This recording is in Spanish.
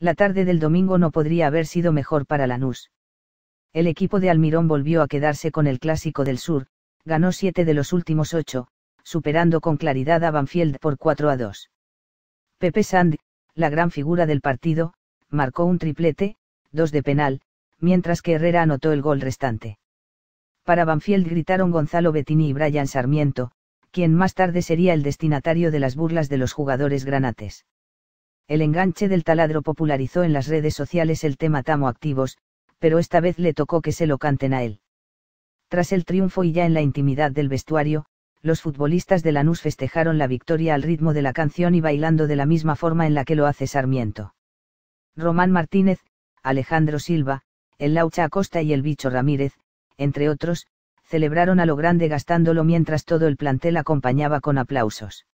La tarde del domingo no podría haber sido mejor para Lanús. El equipo de Almirón volvió a quedarse con el Clásico del Sur, ganó siete de los últimos ocho, superando con claridad a Banfield por 4 a 2. Pepe Sand, la gran figura del partido, marcó un triplete, dos de penal, mientras que Herrera anotó el gol restante. Para Banfield gritaron Gonzalo Bettini y Brian Sarmiento, quien más tarde sería el destinatario de las burlas de los jugadores granates. El enganche del taladro popularizó en las redes sociales el tema Tamo Activos, pero esta vez le tocó que se lo canten a él. Tras el triunfo y ya en la intimidad del vestuario, los futbolistas de Lanús festejaron la victoria al ritmo de la canción y bailando de la misma forma en la que lo hace Sarmiento. Román Martínez, Alejandro Silva, el Laucha Acosta y el Bicho Ramírez, entre otros, celebraron a lo grande gastándolo mientras todo el plantel acompañaba con aplausos.